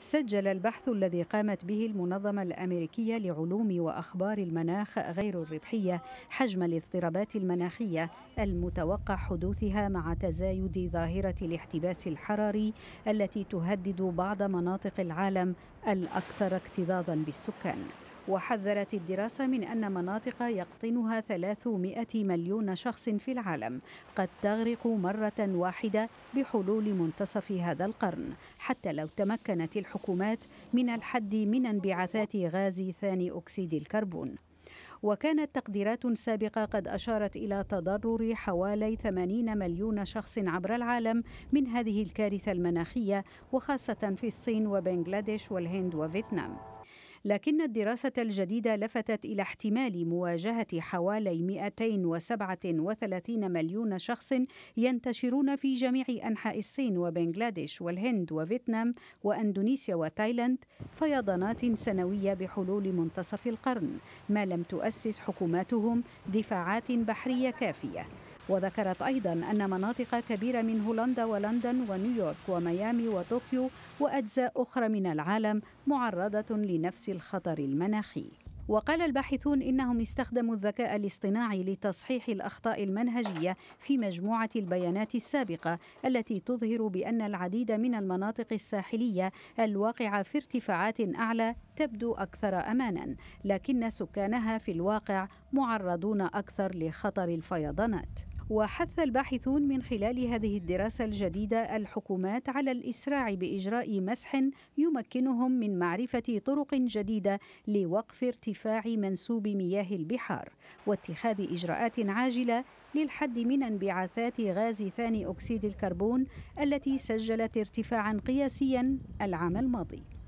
سجل البحث الذي قامت به المنظمة الأمريكية لعلوم وأخبار المناخ غير الربحية حجم الاضطرابات المناخية المتوقع حدوثها مع تزايد ظاهرة الاحتباس الحراري التي تهدد بعض مناطق العالم الأكثر اكتظاظا بالسكان وحذرت الدراسة من أن مناطق يقطنها 300 مليون شخص في العالم قد تغرق مرة واحدة بحلول منتصف هذا القرن حتى لو تمكنت الحكومات من الحد من انبعاثات غاز ثاني أكسيد الكربون وكانت تقديرات سابقة قد أشارت إلى تضرر حوالي 80 مليون شخص عبر العالم من هذه الكارثة المناخية وخاصة في الصين وبنغلاديش والهند وفيتنام لكن الدراسة الجديدة لفتت إلى احتمال مواجهة حوالي 237 مليون شخص ينتشرون في جميع أنحاء الصين وبنغلاديش والهند وفيتنام وأندونيسيا وتايلاند فيضانات سنوية بحلول منتصف القرن ما لم تؤسس حكوماتهم دفاعات بحرية كافية وذكرت أيضا أن مناطق كبيرة من هولندا ولندن ونيويورك وميامي وطوكيو وأجزاء أخرى من العالم معرضة لنفس الخطر المناخي وقال الباحثون انهم استخدموا الذكاء الاصطناعي لتصحيح الاخطاء المنهجيه في مجموعه البيانات السابقه التي تظهر بان العديد من المناطق الساحليه الواقعه في ارتفاعات اعلى تبدو اكثر امانا لكن سكانها في الواقع معرضون اكثر لخطر الفيضانات وحث الباحثون من خلال هذه الدراسة الجديدة الحكومات على الإسراع بإجراء مسح يمكنهم من معرفة طرق جديدة لوقف ارتفاع منسوب مياه البحار واتخاذ إجراءات عاجلة للحد من انبعاثات غاز ثاني أكسيد الكربون التي سجلت ارتفاعا قياسيا العام الماضي